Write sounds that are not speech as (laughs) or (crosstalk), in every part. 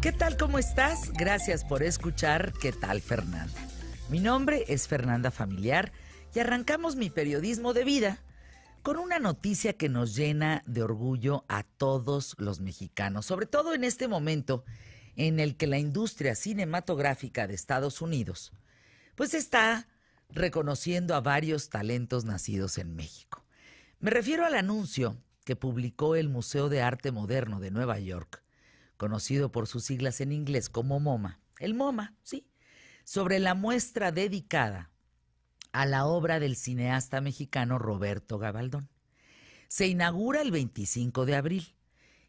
¿Qué tal? ¿Cómo estás? Gracias por escuchar ¿Qué tal Fernanda? Mi nombre es Fernanda Familiar y arrancamos mi periodismo de vida con una noticia que nos llena de orgullo a todos los mexicanos, sobre todo en este momento en el que la industria cinematográfica de Estados Unidos pues está reconociendo a varios talentos nacidos en México. Me refiero al anuncio que publicó el Museo de Arte Moderno de Nueva York, conocido por sus siglas en inglés como MoMA, el MoMA, sí, sobre la muestra dedicada a la obra del cineasta mexicano Roberto Gabaldón. Se inaugura el 25 de abril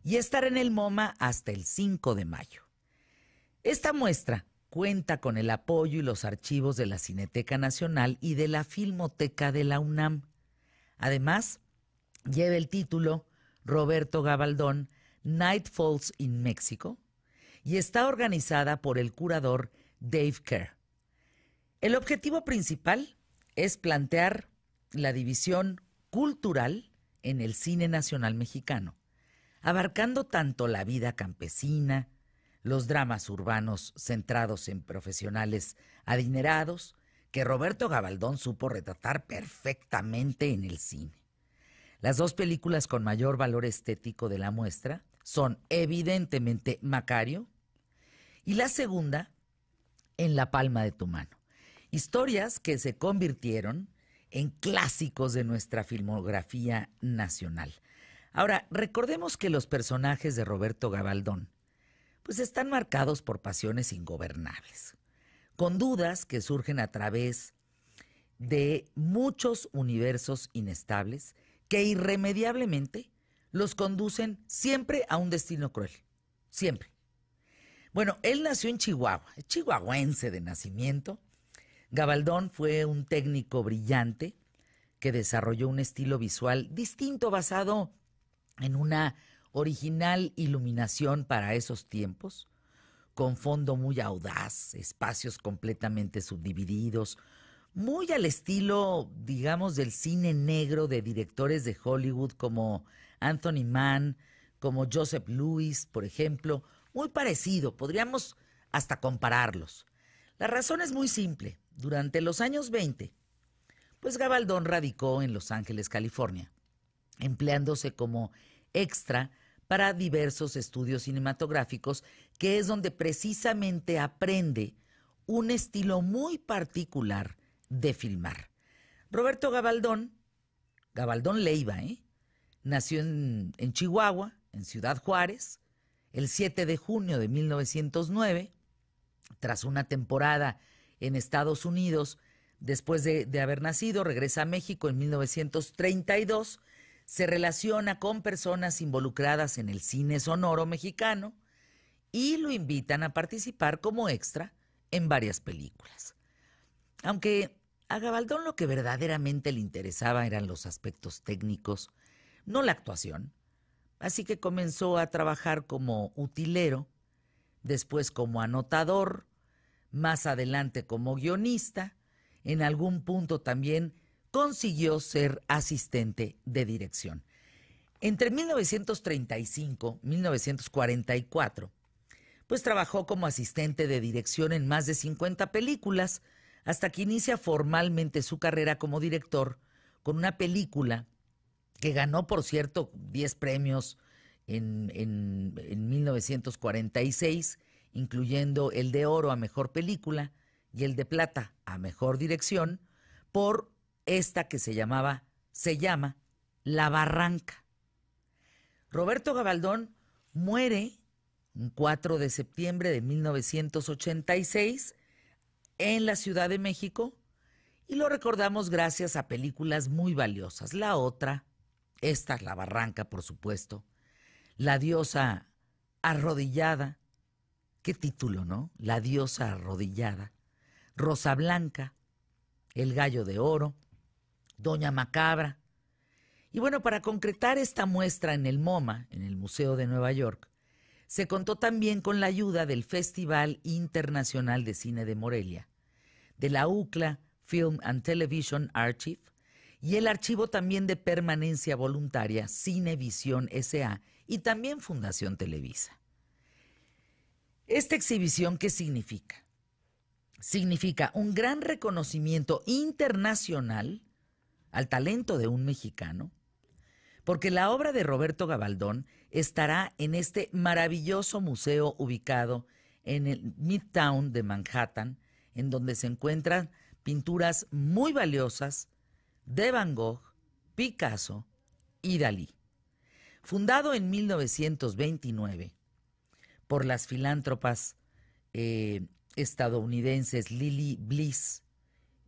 y estará en el MoMA hasta el 5 de mayo. Esta muestra cuenta con el apoyo y los archivos de la Cineteca Nacional y de la Filmoteca de la UNAM. Además, lleva el título Roberto Gabaldón, Night Falls in México, y está organizada por el curador Dave Kerr. El objetivo principal es plantear la división cultural en el cine nacional mexicano, abarcando tanto la vida campesina, los dramas urbanos centrados en profesionales adinerados, que Roberto Gabaldón supo retratar perfectamente en el cine las dos películas con mayor valor estético de la muestra son evidentemente Macario y la segunda, En la palma de tu mano. Historias que se convirtieron en clásicos de nuestra filmografía nacional. Ahora, recordemos que los personajes de Roberto Gabaldón pues están marcados por pasiones ingobernables, con dudas que surgen a través de muchos universos inestables que irremediablemente los conducen siempre a un destino cruel. Siempre. Bueno, él nació en Chihuahua, chihuahuense de nacimiento. Gabaldón fue un técnico brillante que desarrolló un estilo visual distinto basado en una original iluminación para esos tiempos, con fondo muy audaz, espacios completamente subdivididos, muy al estilo, digamos, del cine negro de directores de Hollywood como Anthony Mann, como Joseph Lewis, por ejemplo, muy parecido, podríamos hasta compararlos. La razón es muy simple. Durante los años 20, pues Gabaldón radicó en Los Ángeles, California, empleándose como extra para diversos estudios cinematográficos, que es donde precisamente aprende un estilo muy particular de filmar. Roberto Gabaldón, Gabaldón Leiva, ¿eh? nació en, Chihuahua, en Ciudad Juárez, el 7 de junio de 1909, tras una temporada en Estados Unidos, después de, de, haber nacido, regresa a México en 1932, se relaciona con personas involucradas en el cine sonoro mexicano y lo invitan a participar como extra en varias películas. Aunque a Gabaldón lo que verdaderamente le interesaba eran los aspectos técnicos, no la actuación. Así que comenzó a trabajar como utilero, después como anotador, más adelante como guionista, en algún punto también consiguió ser asistente de dirección. Entre 1935 y 1944, pues trabajó como asistente de dirección en más de 50 películas, hasta que inicia formalmente su carrera como director con una película que ganó, por cierto, 10 premios en, 1946, incluyendo el de oro a mejor película y el de plata a mejor dirección, por esta que se llamaba, se llama La Barranca. Roberto Gabaldón muere un 4 de septiembre de 1986 en la Ciudad de México y lo recordamos gracias a películas muy valiosas. La otra, esta es La Barranca, por supuesto, La diosa arrodillada, qué título, ¿no? La diosa arrodillada, Rosa Blanca, El gallo de oro, Doña Macabra. Y bueno, para concretar esta muestra en el MoMA, en el Museo de Nueva York, se contó también con la ayuda del Festival Internacional de Cine de Morelia, de la UCLA Film and Television Archive y el Archivo también de Permanencia Voluntaria Cinevisión SA y también Fundación Televisa. ¿Esta exhibición qué significa? Significa un gran reconocimiento internacional al talento de un mexicano porque la obra de Roberto Gabaldón estará en este maravilloso museo ubicado en el Midtown de Manhattan, en donde se encuentran pinturas muy valiosas de Van Gogh, Picasso y Dalí. Fundado en 1929 por las filántropas eh, estadounidenses Lily Bliss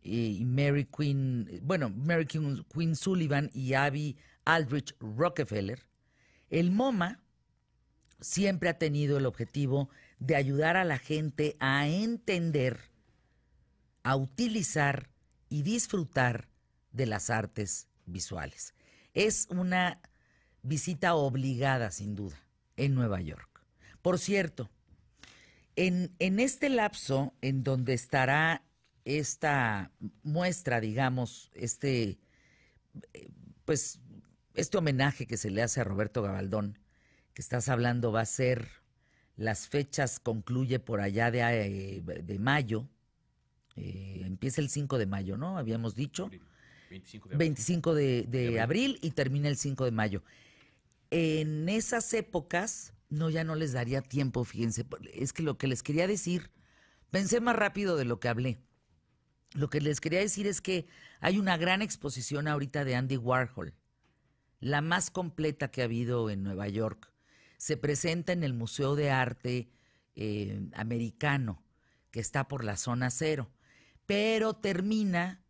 y Mary Queen, bueno, Mary Queen, Queen Sullivan y Abby Aldrich Rockefeller, el MoMA siempre ha tenido el objetivo de ayudar a la gente a entender, a utilizar y disfrutar de las artes visuales. Es una visita obligada, sin duda, en Nueva York. Por cierto, en, este lapso en donde estará esta muestra, digamos, este, eh, pues este homenaje que se le hace a Roberto Gabaldón, que estás hablando, va a ser, las fechas concluye por allá de, eh, mayo, eh, empieza el 5 de mayo, ¿no? Habíamos dicho. 25 de abril, 25 de, abril y termina el 5 de mayo. En esas épocas, no, ya no les daría tiempo, fíjense. Es que lo que les quería decir, pensé más rápido de lo que hablé. Lo que les quería decir es que hay una gran exposición ahorita de Andy Warhol la más completa que ha habido en Nueva York. Se presenta en el Museo de Arte eh, Americano, que está por la zona cero, pero termina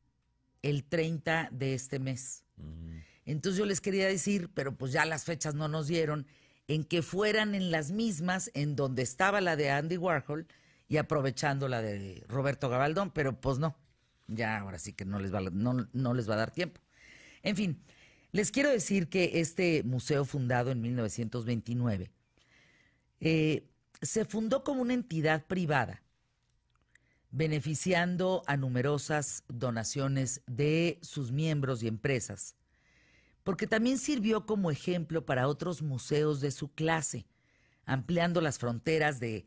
el 30 de este mes. Mm. Entonces yo les quería decir, pero pues ya las fechas no nos dieron, en que fueran en las mismas en donde estaba la de Andy Warhol y aprovechando la de Roberto Gabaldón, pero pues no, ya ahora sí que no les va, no les va a dar tiempo. En fin, les quiero decir que este museo fundado en 1929 eh, se fundó como una entidad privada, beneficiando a numerosas donaciones de sus miembros y empresas, porque también sirvió como ejemplo para otros museos de su clase, ampliando las fronteras del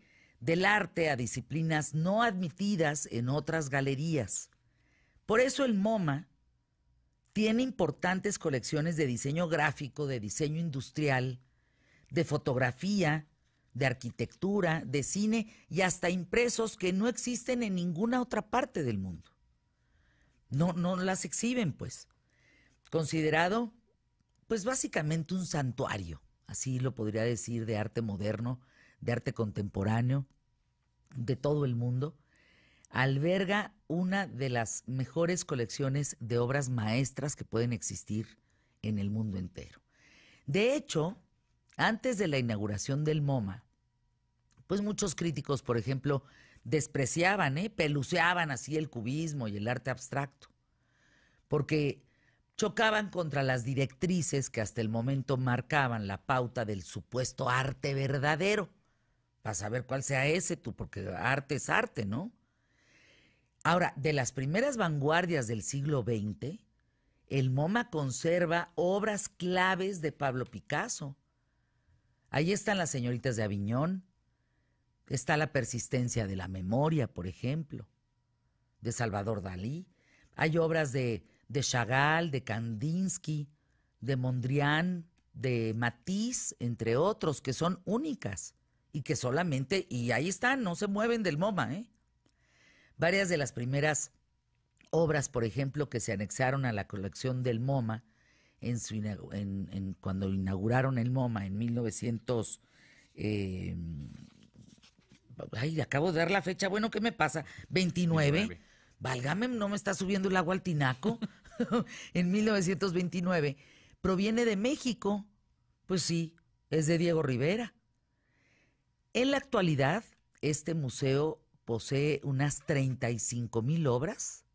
arte a disciplinas no admitidas en otras galerías. Por eso el MoMA, tiene importantes colecciones de diseño gráfico, de diseño industrial, de fotografía, de arquitectura, de cine y hasta impresos que no existen en ninguna otra parte del mundo. No, no las exhiben, pues. Considerado, pues básicamente un santuario, así lo podría decir, de arte moderno, de arte contemporáneo, de todo el mundo alberga una de las mejores colecciones de obras maestras que pueden existir en el mundo entero. De hecho, antes de la inauguración del MoMA, pues muchos críticos, por ejemplo, despreciaban, ¿eh? peluceaban así el cubismo y el arte abstracto, porque chocaban contra las directrices que hasta el momento marcaban la pauta del supuesto arte verdadero, para saber cuál sea ese tú, porque arte es arte, ¿no? Ahora, de las primeras vanguardias del siglo XX, el MoMA conserva obras claves de Pablo Picasso. Ahí están las señoritas de Aviñón, está la persistencia de la memoria, por ejemplo, de Salvador Dalí. Hay obras de, de Chagall, de Kandinsky, de Mondrian, de Matisse, entre otros, que son únicas y que solamente, y ahí están, no se mueven del MoMA, ¿eh? Varias de las primeras obras, por ejemplo, que se anexaron a la colección del MoMA cuando inauguraron el MoMA en 1900. Em, ay, acabo de dar la fecha. Bueno, ¿qué me pasa? 29. 29. Válgame, no me está subiendo el agua al tinaco. (laughs) en 1929. Proviene de México. Pues sí, es de Diego Rivera. En la actualidad, este museo posee unas 35 mil obras,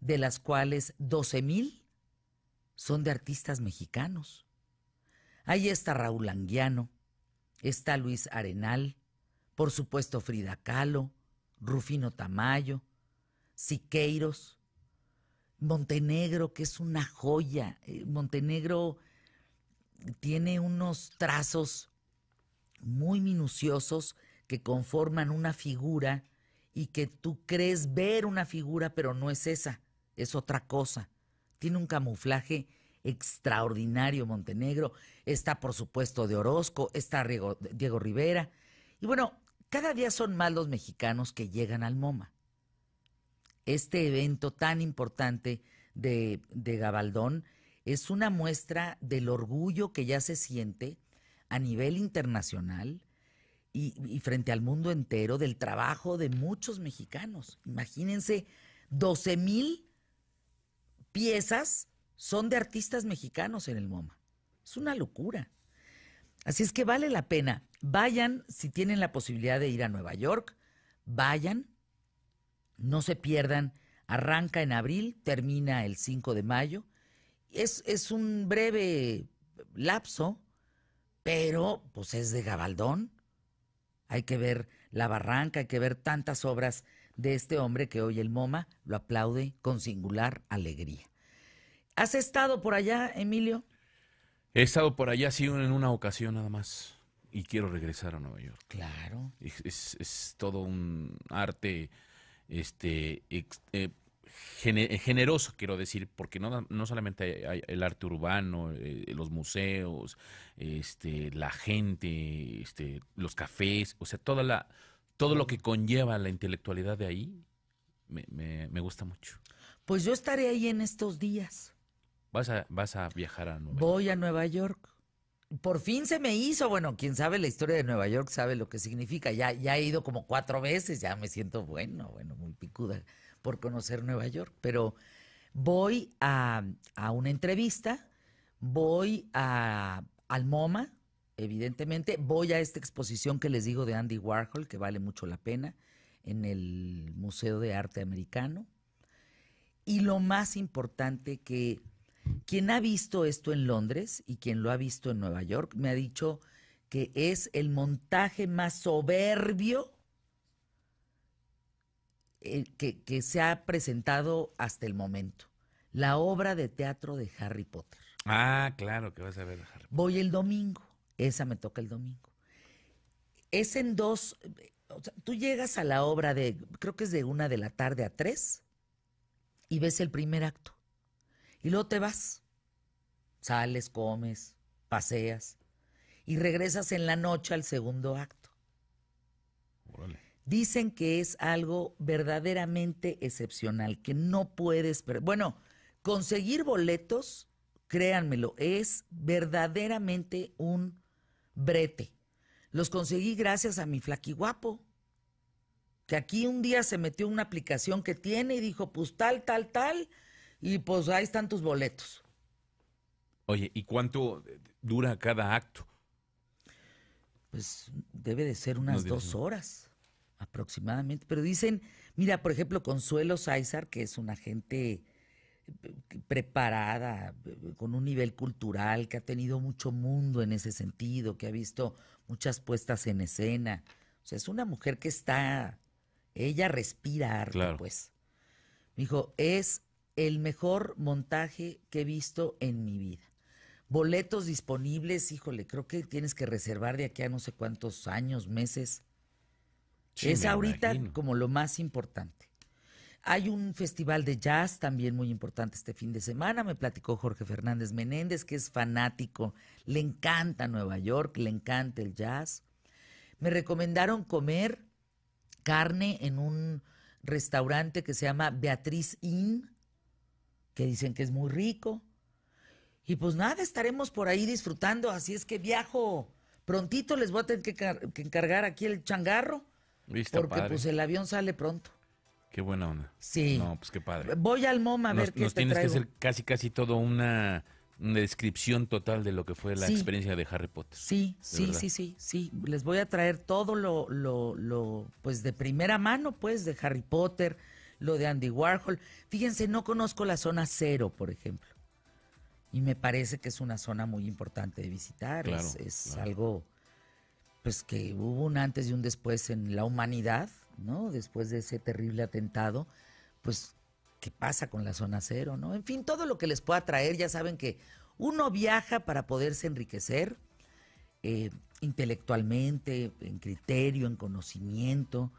de las cuales 12 mil son de artistas mexicanos. Ahí está Raúl Anguiano, está Luis Arenal, por supuesto Frida Kahlo, Rufino Tamayo, Siqueiros, Montenegro, que es una joya. Eh, Montenegro tiene unos trazos muy minuciosos que conforman una figura y que tú crees ver una figura, pero no es esa, es otra cosa. Tiene un camuflaje extraordinario Montenegro, está por supuesto de Orozco, está Diego, Rivera. Y bueno, cada día son más los mexicanos que llegan al MoMA. Este evento tan importante de, de Gabaldón es una muestra del orgullo que ya se siente a nivel internacional, y, frente al mundo entero del trabajo de muchos mexicanos. Imagínense, 12 mil piezas son de artistas mexicanos en el MoMA. Es una locura. Así es que vale la pena. Vayan, si tienen la posibilidad de ir a Nueva York, vayan, no se pierdan. Arranca en abril, termina el 5 de mayo. Es, es un breve lapso, pero pues es de Gabaldón hay que ver La Barranca, hay que ver tantas obras de este hombre que hoy el MoMA lo aplaude con singular alegría. ¿Has estado por allá, Emilio? He estado por allá, sí, en una ocasión nada más. Y quiero regresar a Nueva York. Claro. Es, todo un arte este, eh, eh, generoso, quiero decir, porque no, no solamente hay el arte urbano, eh, los museos, este, la gente, este, los cafés, o sea, toda la, todo lo que conlleva la intelectualidad de ahí, me, me, gusta mucho. Pues yo estaré ahí en estos días. Vas a, vas a viajar a Nueva Voy a Nueva York. Por fin se me hizo, bueno, quien sabe la historia de Nueva York sabe lo que significa. Ya, ya he ido como cuatro veces, ya me siento bueno, bueno, muy picuda por conocer Nueva York, pero voy a, una entrevista, voy a, al MoMA, evidentemente, voy a esta exposición que les digo de Andy Warhol, que vale mucho la pena, en el Museo de Arte Americano. Y lo más importante que quien ha visto esto en Londres y quien lo ha visto en Nueva York me ha dicho que es el montaje más soberbio eh, que, se ha presentado hasta el momento. La obra de teatro de Harry Potter. Ah, claro, que vas a ver Harry Potter. Voy el domingo, esa me toca el domingo. Es en dos, o sea, tú llegas a la obra de, creo que es de una de la tarde a tres, y ves el primer acto. Y luego te vas. Sales, comes, paseas, y regresas en la noche al segundo acto. Dicen que es algo verdaderamente excepcional, que no puedes... Bueno, conseguir boletos, créanmelo, es verdaderamente un brete. Los conseguí gracias a mi flaquiguapo, que aquí un día se metió en una aplicación que tiene y dijo, pues tal, tal, tal, y pues ahí están tus boletos. Oye, ¿y cuánto dura cada acto? Pues debe de ser unas dos horas aproximadamente, pero dicen, mira, por ejemplo, Consuelo Sáizar, que es una gente eh, preparada, eh, con un nivel cultural, que ha tenido mucho mundo en ese sentido, que ha visto muchas puestas en escena. O sea, es una mujer que está, ella respira arte, pues. dijo, es el mejor montaje que he visto en mi vida. Boletos disponibles, híjole, creo que tienes que reservar de aquí a no sé cuántos años, meses es ahorita como lo más importante. Hay un festival de jazz también muy importante este fin de semana. Me platicó Jorge Fernández Menéndez, que es fanático, le encanta Nueva York, le encanta el jazz. Me recomendaron comer carne en un restaurante que se llama Beatriz Inn, que dicen que es muy rico. Y pues nada, estaremos por ahí disfrutando, así es que viajo. Prontito les voy a tener que encargar aquí el changarro porque pues el avión sale pronto. Qué buena onda. Sí. No, pues qué padre. Voy al MoMA a ver qué Nos tienes que hacer casi, casi todo una, descripción total de lo que fue la experiencia de Harry Potter. Sí, sí, sí, sí, sí. Les voy a traer todo lo, lo, pues de primera mano, pues, de Harry Potter, lo de Andy Warhol. Fíjense, no conozco la zona cero, por ejemplo. Y me parece que es una zona muy importante de visitar. es, algo pues que hubo un antes y un después en la humanidad, ¿no? Después de ese terrible atentado, pues qué pasa con la zona cero, ¿no? En fin, todo lo que les pueda traer, ya saben que uno viaja para poderse enriquecer eh, intelectualmente, en criterio, en conocimiento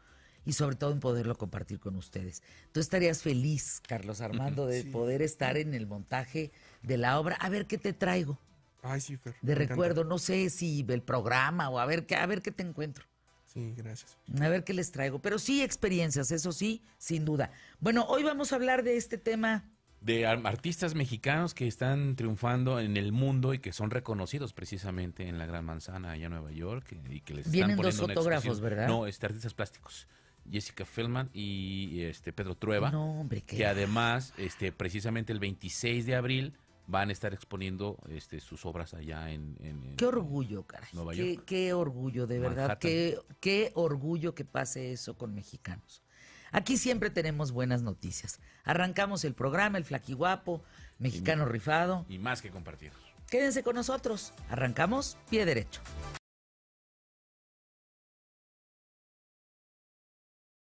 y sobre todo en poderlo compartir con ustedes. Tú estarías feliz, Carlos Armando, (laughs) de poder estar en el montaje de la obra. A ver qué te traigo. De recuerdo, no sé si el programa o a ver, a ver qué te encuentro. Sí, gracias. A ver qué les traigo. Pero sí, experiencias, eso sí, sin duda. Bueno, hoy vamos a hablar de este tema. De artistas mexicanos que están triunfando en el mundo y que son reconocidos precisamente en la Gran Manzana, allá en Nueva York. Eh, y que les Vienen dos fotógrafos, ¿verdad? No, este, artistas plásticos. Jessica Feldman y este Pedro Trueba. hombre, Que además, este, precisamente el 26 de abril van a estar exponiendo este, sus obras allá en, Qué orgullo, caray. qué, orgullo, de verdad. Qué, qué orgullo que pase eso con mexicanos. Aquí siempre tenemos buenas noticias. Arrancamos el programa, el flaquiguapo, mexicano rifado. Y más que compartir. Quédense con nosotros. Arrancamos pie derecho.